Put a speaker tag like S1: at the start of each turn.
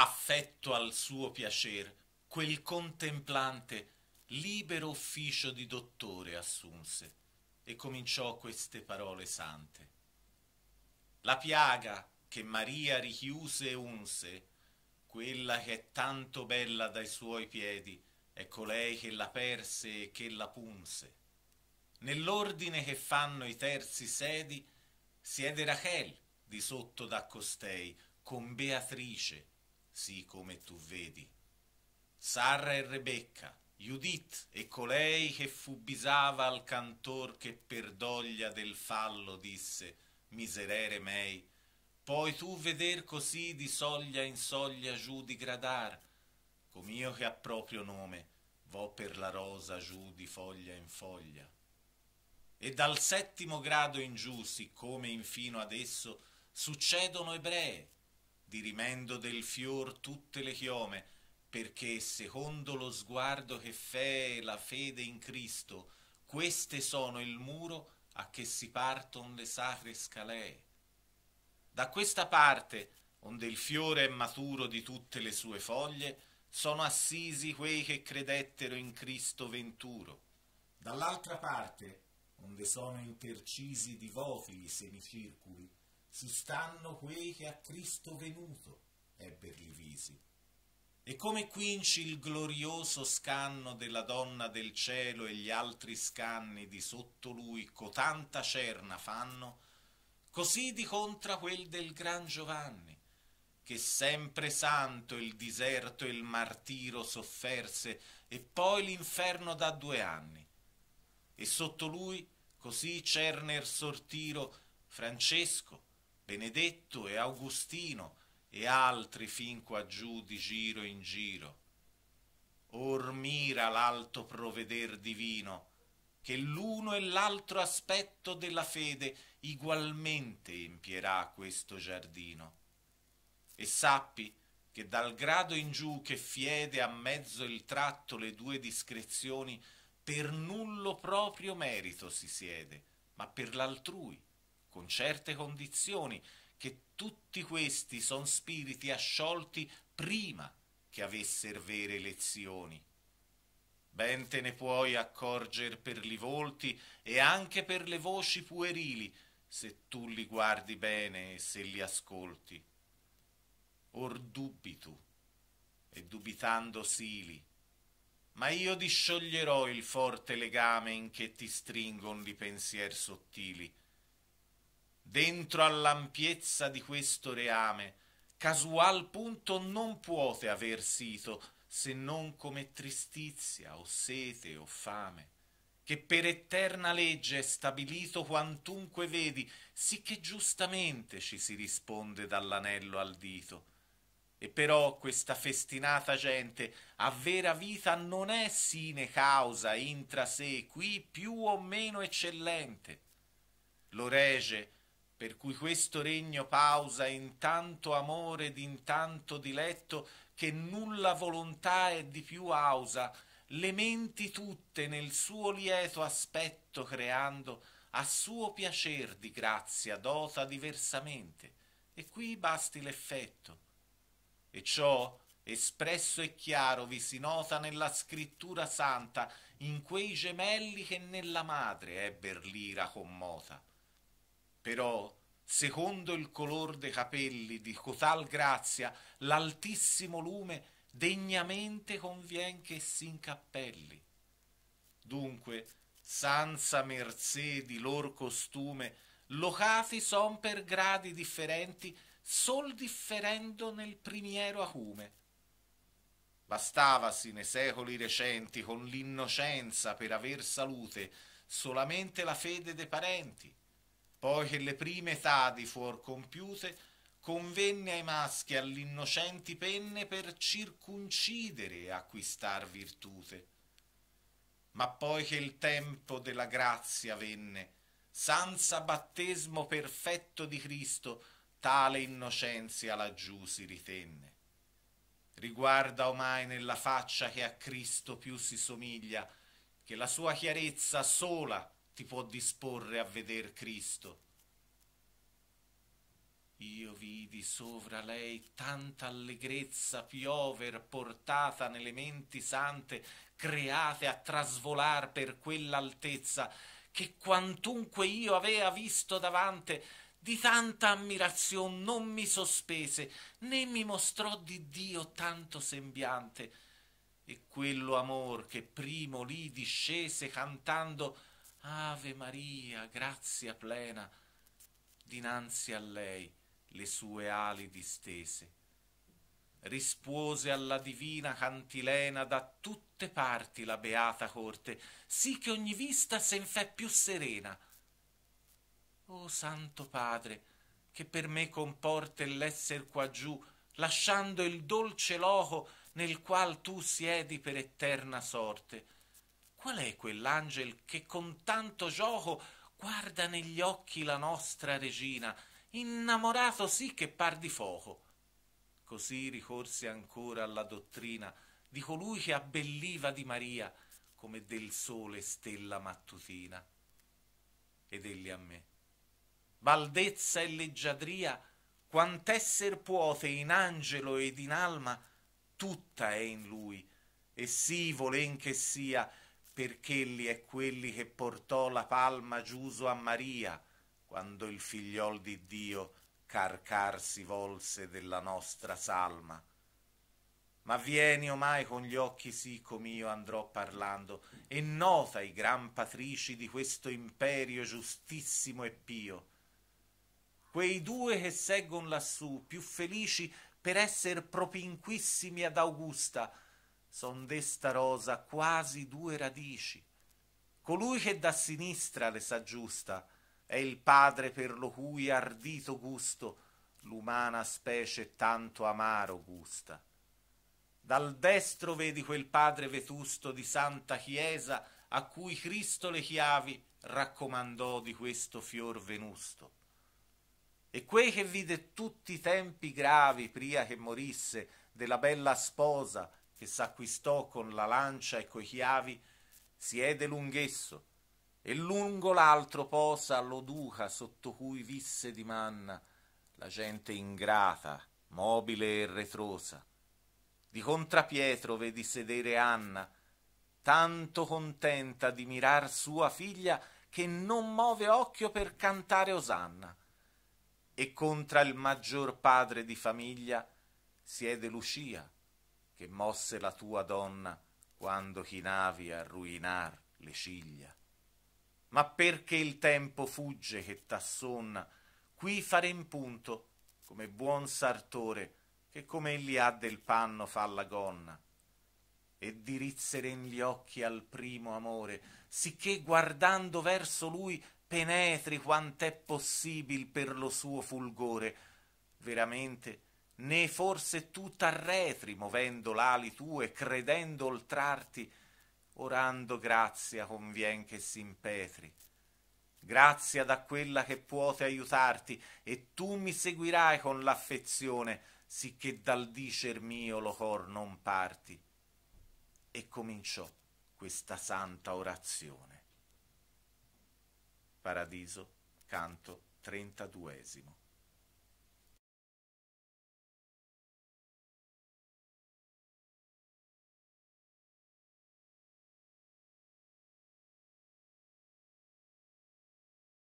S1: affetto al suo piacer, quel contemplante libero ufficio di dottore assunse e cominciò queste parole sante. La piaga che Maria richiuse e unse, quella che è tanto bella dai suoi piedi, è colei che la perse e che la punse. Nell'ordine che fanno i terzi sedi, siede Rachel di sotto da costei, con Beatrice, sì come tu vedi. Sarra e Rebecca, Judith e colei che fu bisava al cantor che per doglia del fallo disse miserere mei, poi tu veder così di soglia in soglia giù di gradar, com'io che a proprio nome vo per la rosa giù di foglia in foglia. E dal settimo grado in giù, siccome infino ad esso, succedono ebree, dirimendo del fior tutte le chiome, perché secondo lo sguardo che fee la fede in Cristo, queste sono il muro a che si parton le sacre scalee. Da questa parte, onde il fiore è maturo di tutte le sue foglie, sono assisi quei che credettero in Cristo venturo. Dall'altra parte, onde sono intercisi di voti i semicirculi, ci stanno quei che a Cristo venuto ebber li visi. E come quinci il glorioso scanno della donna del cielo e gli altri scanni di sotto lui cotanta cerna fanno, così di contra quel del gran Giovanni, che sempre santo il diserto e il martiro sofferse e poi l'inferno da due anni. E sotto lui così cerner sortiro Francesco, Benedetto e Augustino e altri fin qua giù di giro in giro. Or mira l'alto provveder divino, che l'uno e l'altro aspetto della fede igualmente impierà questo giardino. E sappi che dal grado in giù che fiede a mezzo il tratto le due discrezioni, per nullo proprio merito si siede, ma per l'altrui con certe condizioni, che tutti questi sono spiriti asciolti prima che avesser vere lezioni. Ben te ne puoi accorger per li volti e anche per le voci puerili, se tu li guardi bene e se li ascolti. Or dubbitu, e dubitando sili, ma io discioglierò il forte legame in che ti stringon di pensier sottili dentro all'ampiezza di questo reame, casual punto non puote aver sito, se non come tristizia o sete o fame, che per eterna legge è stabilito quantunque vedi, sì che giustamente ci si risponde dall'anello al dito. E però questa festinata gente a vera vita non è sine causa intra sé qui più o meno eccellente. Lo rege, per cui questo regno pausa in tanto amore ed in tanto diletto che nulla volontà è di più ausa, le menti tutte nel suo lieto aspetto creando, a suo piacer di grazia dota diversamente, e qui basti l'effetto. E ciò, espresso e chiaro, vi si nota nella scrittura santa, in quei gemelli che nella madre ebber l'ira commota però secondo il color dei capelli di cotal grazia l'altissimo lume degnamente convien che s'incappelli. Dunque, sanza merzè di lor costume, locati son per gradi differenti, sol differendo nel primiero acume. Bastavasi nei secoli recenti con l'innocenza per aver salute solamente la fede dei parenti, poi che le prime etadi fuor compiute, convenne ai maschi all'innocenti penne per circuncidere e acquistar virtute. Ma poi che il tempo della grazia venne, senza battesmo perfetto di Cristo, tale innocenzia laggiù si ritenne. Riguarda omai nella faccia che a Cristo più si somiglia, che la sua chiarezza sola ti può disporre a veder Cristo. Io vidi sovra lei tanta allegrezza piover portata nelle menti sante, create a trasvolar per quell'altezza, che quantunque io avea visto davante, di tanta ammirazion non mi sospese, né mi mostrò di Dio tanto sembiante. E quello amor che primo lì discese cantando, Ave Maria, grazia plena, dinanzi a lei le sue ali distese. Rispuose alla divina cantilena da tutte parti la beata corte, sì che ogni vista sen fè più serena. O Santo Padre, che per me comporte l'esser qua giù, lasciando il dolce loco nel qual tu siedi per eterna sorte, Qual è quell'angel che con tanto gioco guarda negli occhi la nostra regina, innamorato sì che par di foco? Così ricorse ancora alla dottrina di colui che abbelliva di Maria come del sole stella mattutina. Ed egli a me, baldezza e leggiadria, quant'esser puote in angelo ed in alma, tutta è in lui, e sì volen che sia, perché Perchelli è quelli che portò la palma Giuso a Maria, quando il figliol di Dio carcar si volse della nostra salma. Ma vieni omai con gli occhi sì com'io andrò parlando, e nota i gran patrici di questo imperio giustissimo e pio. Quei due che seggon lassù, più felici per esser propinquissimi ad Augusta, son d'esta rosa quasi due radici. Colui che da sinistra le s'aggiusta è il padre per lo cui ardito gusto l'umana specie tanto amaro gusta. Dal destro vedi quel padre vetusto di santa chiesa a cui Cristo le chiavi raccomandò di questo fior venusto. E quei che vide tutti i tempi gravi pria che morisse della bella sposa che s'acquistò con la lancia e coi chiavi, siede lunghesso, e lungo l'altro posa lo duca sotto cui visse di manna la gente ingrata, mobile e retrosa. Di contrapietro vedi sedere Anna, tanto contenta di mirar sua figlia che non move occhio per cantare Osanna. E contra il maggior padre di famiglia siede Lucia, che mosse la tua donna quando chinavi a ruinar le ciglia. Ma perché il tempo fugge che t'assonna, qui farem punto, come buon sartore, che come egli ha del panno fa la gonna. E dirizzerem gli occhi al primo amore, sicché guardando verso lui penetri quant'è possibil per lo suo fulgore. Veramente, né forse tu t'arretri movendo l'ali tue, credendo oltrarti, orando grazia convien che s'impetri. Grazia da quella che puote aiutarti, e tu mi seguirai con l'affezione, sicché dal dicer mio lo cor non parti. E cominciò questa santa orazione. Paradiso, canto trentaduesimo.